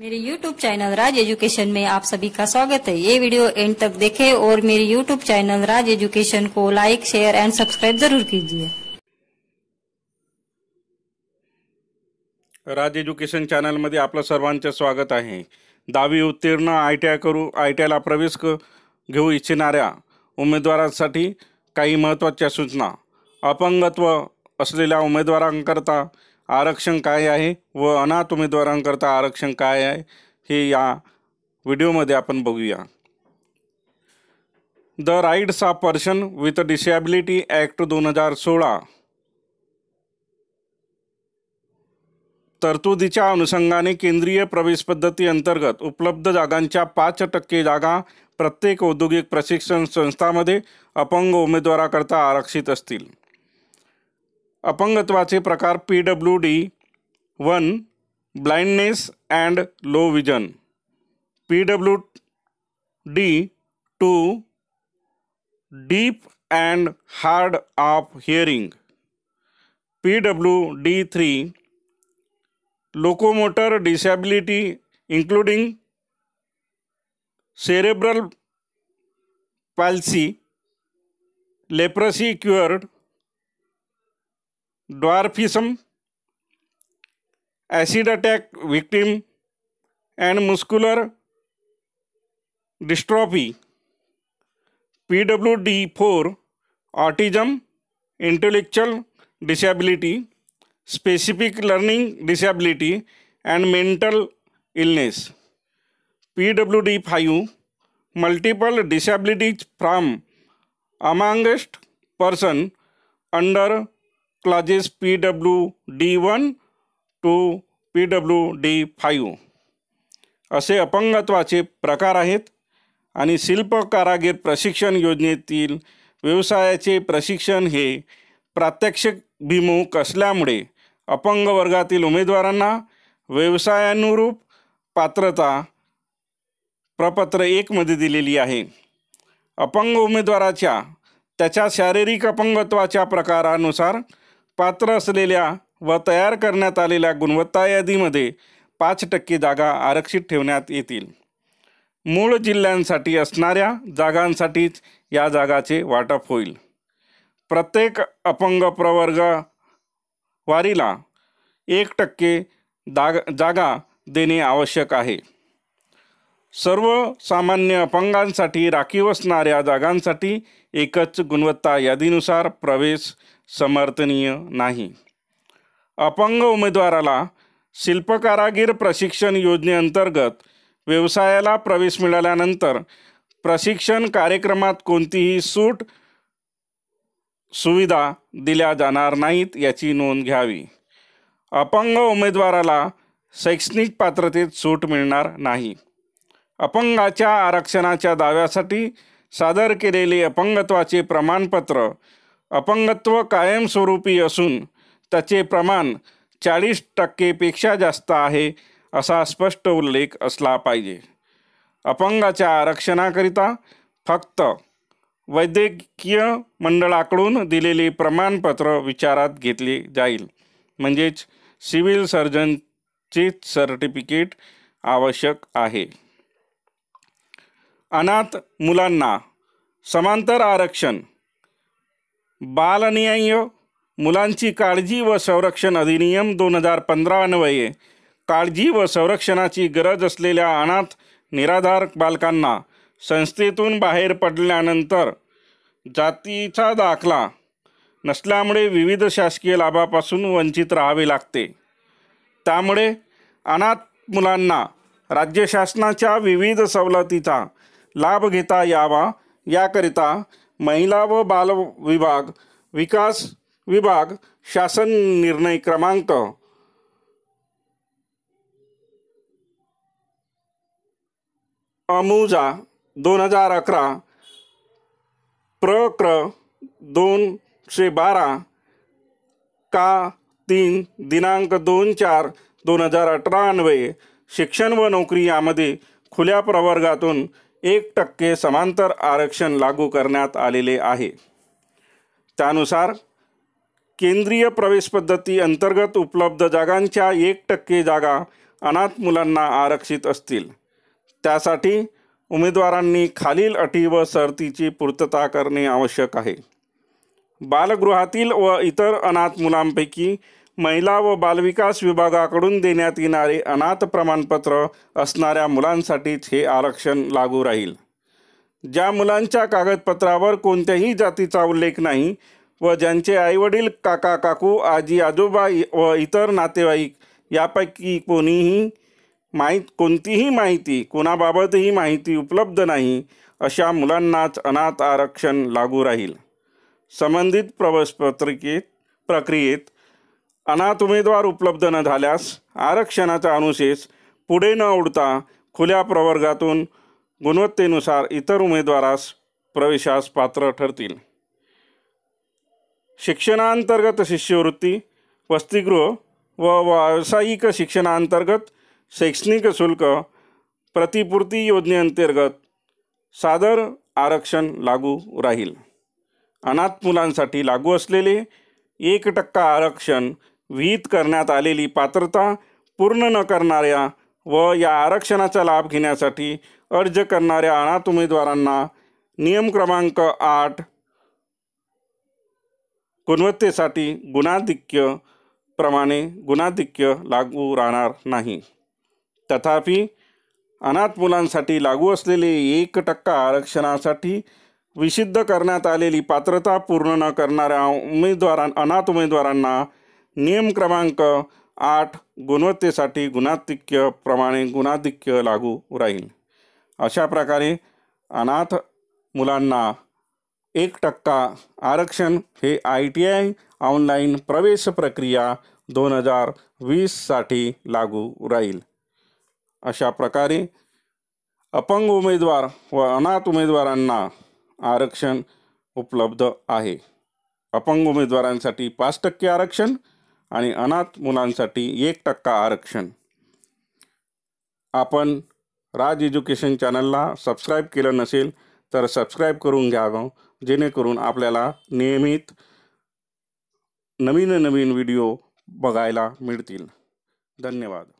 मेरे YouTube channel Raj education में आप सभी का स्वागत है ये वीडियो एंड तक देखें और मेरे YouTube चैनल राज एजुकेशन को लाइक शेयर एंड सब्सक्राइब जरूर कीजिए राज एजुकेशन चैनल चॅनलमध्ये आपलं सर्वांचं स्वागत आहे दावी उत्तीर्ण आय टी आय करू आय टी आयला प्रवेश घेऊ इच्छिणाऱ्या उमेदवारांसाठी काही महत्त्वाच्या सूचना अपंगत्व उमेदवार करता आरक्षण काय आहे व अनाथ उमेदवारांकरता आरक्षण काय आहे हे या व्हिडिओमध्ये आपण बघूया the rights of person with disability act दोन हजार सोळा तरतुदीच्या अनुषंगाने केंद्रीय प्रवेश पद्धती अंतर्गत उपलब्ध जागांच्या पाच टक्के जागा प्रत्येक औद्योगिक प्रशिक्षण संस्थामध्ये अपंग उमेदवाराकरता आरक्षित असतील अपंगत्वाचे प्रकार P W D one blindness and low vision P W D two deaf and hard of hearing P W D three locomotor disability including cerebral palsy leprosy cured dwarfism acid attack victim and muscular dystrophy P W D four autism intellectual disability specific learning disability and mental illness P W D five multiple disabilities from amongst person under the PWD1 to P W D असे अपंगत्वाचे प्रकार आहेत आणि शिल्प कारागीर प्रशिक्षण योजनेतील व्यवसायाचे प्रशिक्षण हे प्रात्यक्षिकभिमुख असल्यामुळे अपंग वर्गातील उमेदवारांना व्यवसायानुरूप पात्रता प्रपत्र एकमध्ये दिलेली आहे अपंग उमेदवाराच्या त्याच्या शारीरिक अपंगत्वाच्या प्रकारानुसार पात्र असलेल्या व तयार करण्यात आलेल्या गुणवत्ता यादीमध्ये पाच टक्के जागा आरक्षित ठेवण्यात येतील मूळ जिल्ह्यांसाठी असणाऱ्या जागांसाठीच या जागाचे वाटप होईल प्रत्येक अपंग प्रवर्ग वारीला एक टक्के दाग जागा देणे आवश्यक आहे सर्व सामान्य अपंगांसाठी राखीव असणाऱ्या जागांसाठी एकच गुणवत्ता यादीनुसार प्रवेश समर्थनीय नाही अपंग उमेदवाराला शिल्पकारागीर प्रशिक्षण योजनेअंतर्गत व्यवसायाला प्रवेश मिळाल्यानंतर प्रशिक्षण कार्यक्रमात कोणतीही सूट सुविधा दिल्या जाणार नाहीत याची नोंद घ्यावी अपंग उमेदवाराला शैक्षणिक पात्रतेत सूट मिळणार नाही अपंगाच्या आरक्षणाच्या दाव्यासाठी सादर केलेले अपंगत्वाचे प्रमाणपत्र अपंगत्व कायमस्वरूपी असून त्याचे प्रमाण चाळीस टक्केपेक्षा जास्त आहे असा स्पष्ट उल्लेख असला पाहिजे अपंगाच्या आरक्षणाकरिता फक्त वैद्यकीय मंडळाकडून दिलेले प्रमाणपत्र विचारात घेतले जाईल म्हणजेच सिव्हिल सर्जनचे सर्टिफिकेट आवश्यक आहे अनाथ मुलांना समांतर आरक्षण बालन्याय मुलांची काळजी व संरक्षण अधिनियम दोन हजार पंधरा अन्वये काळजी व संरक्षणाची गरज असलेल्या अनाथ निराधार बालकांना संस्थेतून बाहेर पडल्यानंतर जातीचा दाखला नसल्यामुळे विविध शासकीय लाभापासून वंचित राहावे लागते त्यामुळे अनाथ मुलांना राज्य शासनाच्या विविध सवलतीचा लाभ घेता यावा याकरिता महिला व बाल विभाग विकास विभाग शासन निर्णय क्रमांक अमुजा दोन हजार अकरा प्रक्र दोनशे बारा का तीन दिनांक दोन चार दोन हजार अठरान्वये शिक्षण व नोकरी यामध्ये खुल्या प्रवर्गातून एक टक्के समांतर आरक्षण लागू करण्यात आलेले आहे त्यानुसार केंद्रीय प्रवेश पद्धती अंतर्गत उपलब्ध जागांच्या एक टक्के जागा अनाथ मुलांना आरक्षित असतील त्यासाठी उमेदवारांनी खालील अटी व शर्तीची पूर्तता करणे आवश्यक आहे बालगृहातील व इतर अनाथ मुलांपैकी महिला व बालविकास विभागाकडून देण्यात येणारे अनाथ प्रमाणपत्र असणाऱ्या मुलांसाठीच हे आरक्षण लागू राहील ज्या मुलांच्या कागदपत्रावर कोणत्याही जातीचा उल्लेख नाही व ज्यांचे आईवडील काका काकू आजी आजोबा व इतर नातेवाईक यापैकी कोणीही माहीत कोणतीही माहिती कोणाबाबतही माहिती उपलब्ध नाही अशा मुलांनाच अनाथ आरक्षण लागू राहील संबंधित प्रवेशपत्रिकेत प्रक्रियेत अनाथ उमेदवार उपलब्ध न झाल्यास आरक्षणाचा अनुशेष पुढे न उडता खुल्या प्रवर्गातून गुणवत्तेनुसार इतर उमेदवारास प्रवेशास पात्र ठरतील शिक्षणांतर्गत शिष्यवृत्ती वसतिगृह व व्यावसायिक शिक्षणांतर्गत शैक्षणिक शुल्क प्रतिपूर्ती योजनेअंतर्गत सादर आरक्षण लागू राहील अनाथ मुलांसाठी लागू असलेले एक टक्का आरक्षण विहित करण्यात आलेली पात्रता पूर्ण न करणाऱ्या व या आरक्षणाचा लाभ घेण्यासाठी अर्ज करणाऱ्या अनाथ उमेदवारांना नियम क्रमांक आठ गुणवत्तेसाठी गुणाधिक्य प्रमाणे गुणाधिक्य लागू राहणार नाही तथापि अनाथ मुलांसाठी लागू असलेले एक टक्का आरक्षणासाठी विशिद्ध करण्यात आलेली पात्रता पूर्ण न करणाऱ्या उमेदवारां अनाथ उमेदवारांना नियम क्रमांक आठ गुणवत्तेसाठी गुणाधिक्य प्रमाणे गुणाधिक्य लागू राहील अशा प्रकारे अनाथ मुलांना एक टक्का आरक्षण हे आय टी आय ऑनलाईन प्रवेश प्रक्रिया दोन हजार वीससाठी लागू राहील अशा प्रकारे अपंग उमेदवार व अनाथ उमेदवारांना आरक्षण उपलब्ध आहे अपंग उमेदवारांसाठी पाच टक्के आरक्षण आणि अनाथ मुलांसाठी एक टक्का आरक्षण आपण राज एज्युकेशन चॅनलला सबस्क्राईब केलं नसेल तर सबस्क्राईब करून घ्यावं जेणेकरून आपल्याला नियमित नवीन नवीन व्हिडिओ बघायला मिळतील धन्यवाद